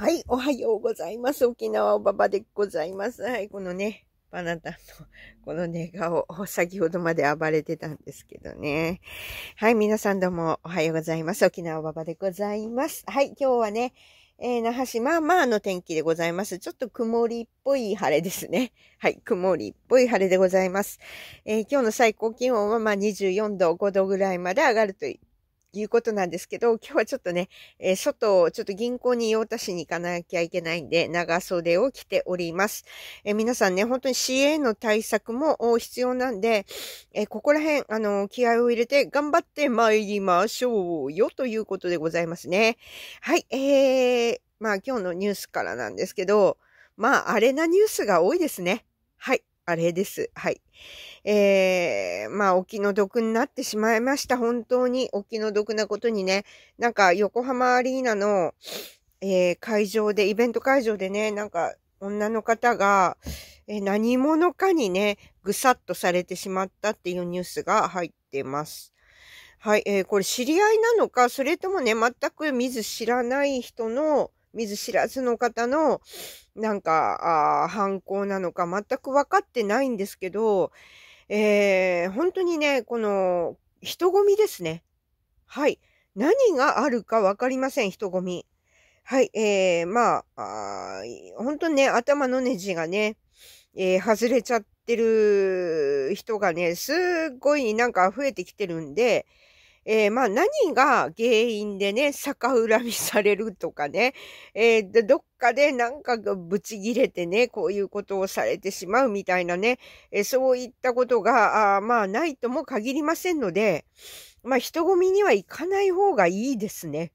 はい、おはようございます。沖縄おばばでございます。はい、このね、バナタの、この寝顔、先ほどまで暴れてたんですけどね。はい、皆さんどうもおはようございます。沖縄おばばでございます。はい、今日はね、えー、那覇市、まあまあの天気でございます。ちょっと曇りっぽい晴れですね。はい、曇りっぽい晴れでございます。えー、今日の最高気温はまあ24度、5度ぐらいまで上がるといいうことなんですけど、今日はちょっとね、えー、外、ちょっと銀行に用足しに行かなきゃいけないんで、長袖を着ております。えー、皆さんね、本当に CA の対策も必要なんで、えー、ここら辺、あの、気合を入れて頑張って参りましょうよということでございますね。はい、えー、まあ今日のニュースからなんですけど、まあ、あれなニュースが多いですね。はい。あれです。はい。えー、まあ、お気の毒になってしまいました。本当にお気の毒なことにね、なんか横浜アリーナの、えー、会場で、イベント会場でね、なんか女の方が、え何者かにね、ぐさっとされてしまったっていうニュースが入ってます。はい、えー、これ知り合いなのか、それともね、全く見ず知らない人の、見ず知らずの方の、なんか、あ犯行なのか全く分かってないんですけど、えー、本当にね、この、人混みですね。はい。何があるか分かりません、人混み。はい、えー、まあ、あ本当にね、頭のネジがね、えー、外れちゃってる人がね、すっごいなんか増えてきてるんで、えー、まあ何が原因でね、逆恨みされるとかね、えー、どっかでなんかブチギレてね、こういうことをされてしまうみたいなね、えー、そういったことが、あまあないとも限りませんので、まあ人混みには行かない方がいいですね。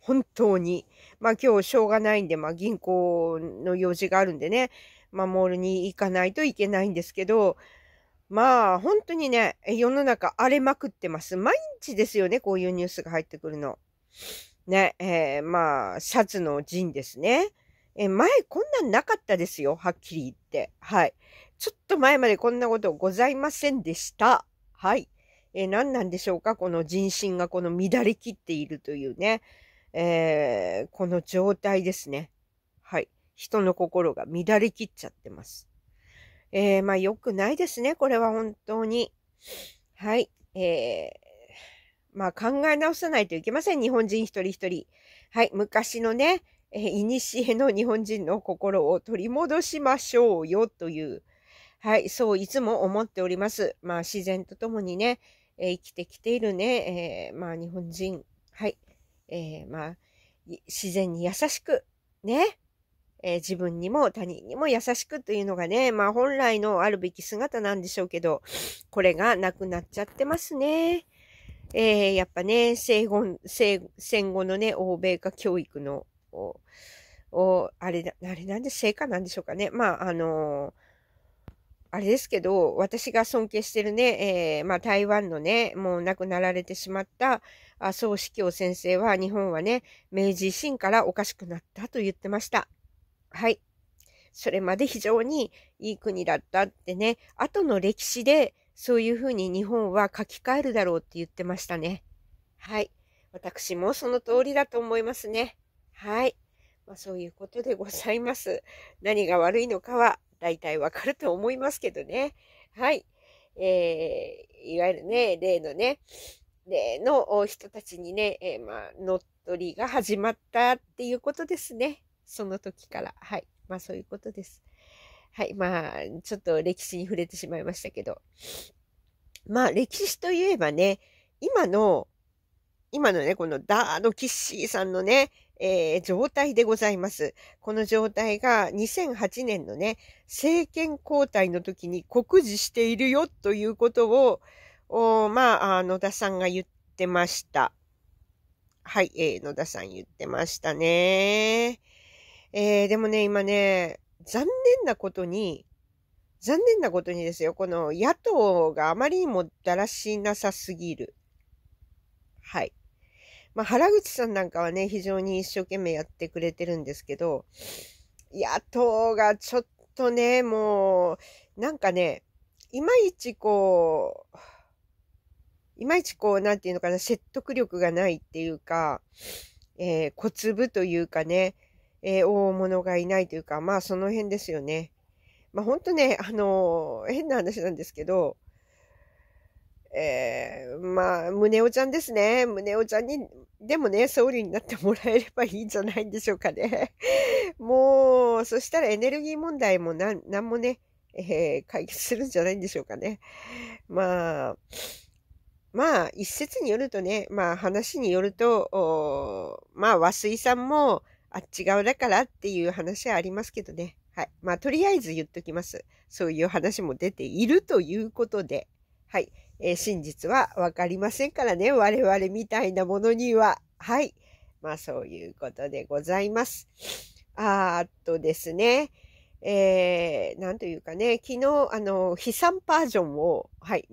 本当に。まあ今日しょうがないんで、まあ銀行の用事があるんでね、まあモールに行かないといけないんですけど、まあ、本当にね、世の中荒れまくってます。毎日ですよね、こういうニュースが入ってくるの。ね、えー、まあ、シャツの陣ですね。え前こんなんなかったですよ、はっきり言って。はい。ちょっと前までこんなことございませんでした。はい。え何なんでしょうか、この人心がこの乱れきっているというね、えー、この状態ですね。はい。人の心が乱れきっちゃってます。えー、まあ良くないですね。これは本当に。はい。えー、まあ考え直さないといけません。日本人一人一人。はい。昔のね、えいにしえの日本人の心を取り戻しましょうよという、はい、そういつも思っております。まあ自然とともにね、え生きてきているね、えー、まあ日本人、はい、えー、まあ自然に優しく、ね、えー、自分にも他人にも優しくというのがね、まあ本来のあるべき姿なんでしょうけど、これがなくなっちゃってますね。えー、やっぱね、生後、生戦後のね、欧米化教育の、お、おあれだ、あれなんで成果なんでしょうかね。まあ、あのーあれですけど、私が尊敬してるね、えー、まあ、台湾のね、もう亡くなられてしまった、あ、総司教先生は、日本はね、明治維新からおかしくなったと言ってました。はい。それまで非常にいい国だったってね、後の歴史でそういうふうに日本は書き換えるだろうって言ってましたね。はい。私もその通りだと思いますね。はい。まあ、そういうことでございます。何が悪いのかは大体わかると思いますけどね。はい。えー、いわゆるね、例のね、例の人たちにね、えー、まあ、乗っ取りが始まったっていうことですね。その時から。はい。まあそういうことです。はい。まあ、ちょっと歴史に触れてしまいましたけど。まあ歴史といえばね、今の、今のね、このダード・キッシーさんのね、えー、状態でございます。この状態が2008年のね、政権交代の時に酷似しているよということを、まあ、野田さんが言ってました。はい、えー、野田さん言ってましたね。えー、でもね、今ね、残念なことに、残念なことにですよ、この野党があまりにもだらしなさすぎる。はい。まあ、原口さんなんかはね、非常に一生懸命やってくれてるんですけど、野党がちょっとね、もう、なんかね、いまいちこう、いまいちこう、なんていうのかな、説得力がないっていうか、えー、小粒というかね、えー、大物がいないというか、まあその辺ですよね。まあ本当ね、あのー、変な話なんですけど、えー、まあ、宗男ちゃんですね。宗男ちゃんに、でもね、総理になってもらえればいいんじゃないんでしょうかね。もう、そしたらエネルギー問題もなん、なんもね、えー、解決するんじゃないんでしょうかね。まあ、まあ、一説によるとね、まあ話によると、まあ和水さんも、あっち側だからっていう話はありますけどね。はい。まあ、とりあえず言っときます。そういう話も出ているということで、はい。えー、真実はわかりませんからね。我々みたいなものには。はい。まあ、そういうことでございます。あーっとですね。えー、なんというかね、昨日、あの、悲惨バージョンを、はい、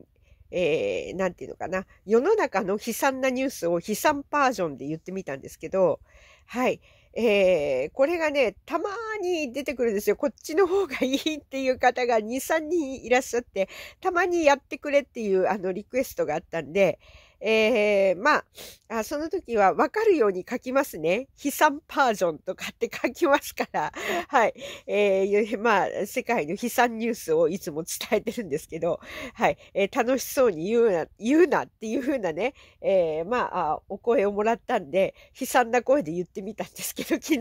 えー、なんていうのかな、世の中の悲惨なニュースを悲惨バージョンで言ってみたんですけど、はい、えー、これがね、たまに出てくるんですよ。こっちの方がいいっていう方が2、3人いらっしゃって、たまにやってくれっていうあのリクエストがあったんで、えー、まあ、あ、その時はわかるように書きますね。悲惨パージョンとかって書きますから、はい。えー、まあ、世界の悲惨ニュースをいつも伝えてるんですけど、はい。えー、楽しそうに言うな、言うなっていうふうなね、えー、まあお声をもらったんで、悲惨な声で言ってみたんですけど、昨日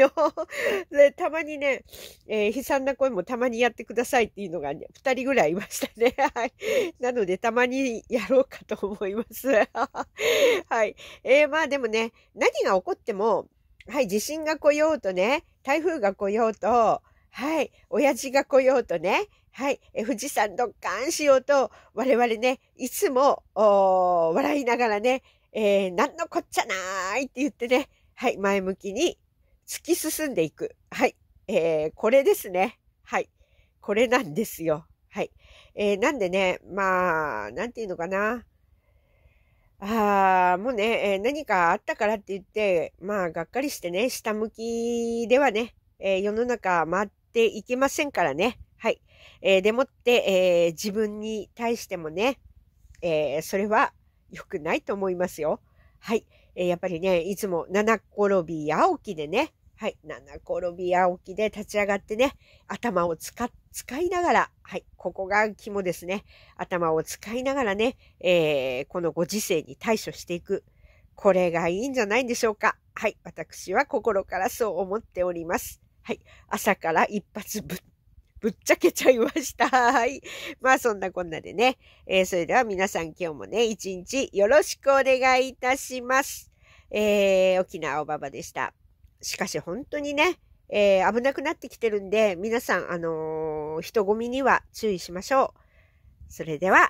で、たまにね、え悲惨な声もたまにやってくださいっていうのが、ね、2人ぐらいいましたね。はい。なので、たまにやろうかと思います。はい。えー、まあでもね、何が起こっても、はい、地震が来ようとね、台風が来ようと、はい、親父が来ようとね、はい、え富士山ドッカンしようと、我々ね、いつも、笑いながらね、えー、なんのこっちゃないって言ってね、はい、前向きに突き進んでいく。はい、えー、これですね。はい、これなんですよ。はい。えー、なんでね、まあ、なんていうのかな。ああ、もうね、えー、何かあったからって言って、まあ、がっかりしてね、下向きではね、えー、世の中回っていけませんからね。はい。えー、でもって、え自分に対してもね、えそれは良くないと思いますよ。はい。えやっぱりね、いつも七転び八起きでね、はい、七転び屋起きで立ち上がってね、頭を使、使いながら、はい、ここが肝ですね。頭を使いながらね、えー、このご時世に対処していく。これがいいんじゃないんでしょうか。はい、私は心からそう思っております。はい、朝から一発ぶっぶっちゃけちゃいました。はい。まあそんなこんなでね。えー、それでは皆さん今日もね、一日よろしくお願いいたします。えー、沖縄おばばでした。しかし本当にね、えー、危なくなってきてるんで、皆さん、あのー、人混みには注意しましょう。それでは。